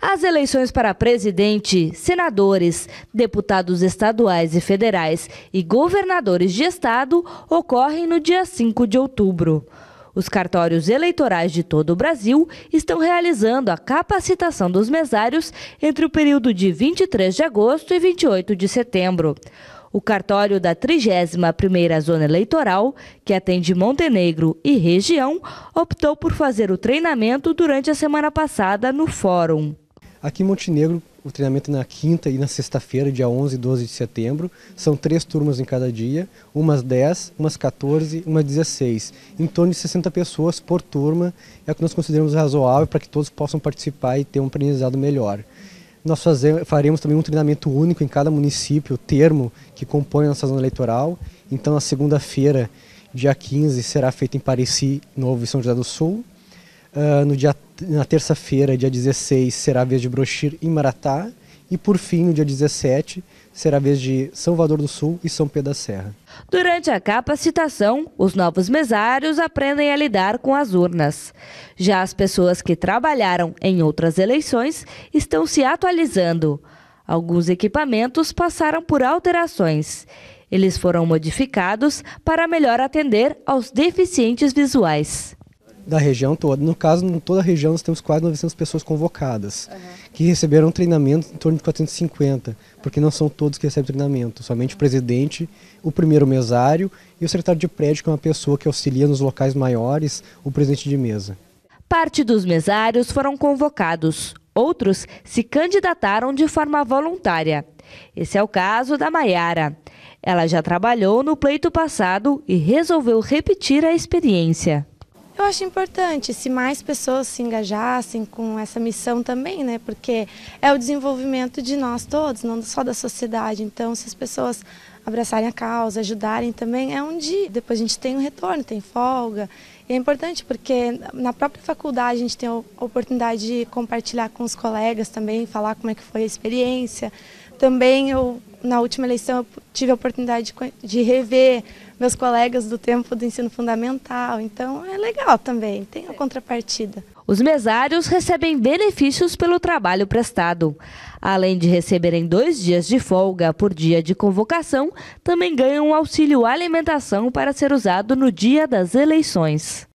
As eleições para presidente, senadores, deputados estaduais e federais e governadores de estado ocorrem no dia 5 de outubro. Os cartórios eleitorais de todo o Brasil estão realizando a capacitação dos mesários entre o período de 23 de agosto e 28 de setembro. O cartório da 31ª Zona Eleitoral, que atende Montenegro e região, optou por fazer o treinamento durante a semana passada no fórum. Aqui em Montenegro, o treinamento é na quinta e na sexta-feira, dia 11 e 12 de setembro. São três turmas em cada dia, umas 10, umas 14, umas 16. Em torno de 60 pessoas por turma é o que nós consideramos razoável para que todos possam participar e ter um aprendizado melhor. Nós faremos também um treinamento único em cada município, termo que compõe a nossa zona eleitoral. Então, na segunda-feira, dia 15, será feito em Pareci, Novo e São José do Sul. Uh, no dia, na terça-feira, dia 16, será a vez de Brochir e Maratá. E por fim, no dia 17, será a vez de Salvador do Sul e São Pedro da Serra. Durante a capacitação, os novos mesários aprendem a lidar com as urnas. Já as pessoas que trabalharam em outras eleições estão se atualizando. Alguns equipamentos passaram por alterações. Eles foram modificados para melhor atender aos deficientes visuais da região toda. No caso, em toda a região, nós temos quase 900 pessoas convocadas, uhum. que receberam treinamento em torno de 450, porque não são todos que recebem treinamento, somente o presidente, o primeiro mesário e o secretário de prédio, que é uma pessoa que auxilia nos locais maiores, o presidente de mesa. Parte dos mesários foram convocados, outros se candidataram de forma voluntária. Esse é o caso da Maiara. Ela já trabalhou no pleito passado e resolveu repetir a experiência. Eu acho importante se mais pessoas se engajassem com essa missão também, né? Porque é o desenvolvimento de nós todos, não só da sociedade. Então, se as pessoas abraçarem a causa, ajudarem também, é um dia. Depois a gente tem um retorno, tem folga. E é importante porque na própria faculdade a gente tem a oportunidade de compartilhar com os colegas também, falar como é que foi a experiência. Também eu na última eleição eu tive a oportunidade de, de rever meus colegas do tempo do ensino fundamental, então é legal também, tem a contrapartida. Os mesários recebem benefícios pelo trabalho prestado. Além de receberem dois dias de folga por dia de convocação, também ganham um auxílio alimentação para ser usado no dia das eleições.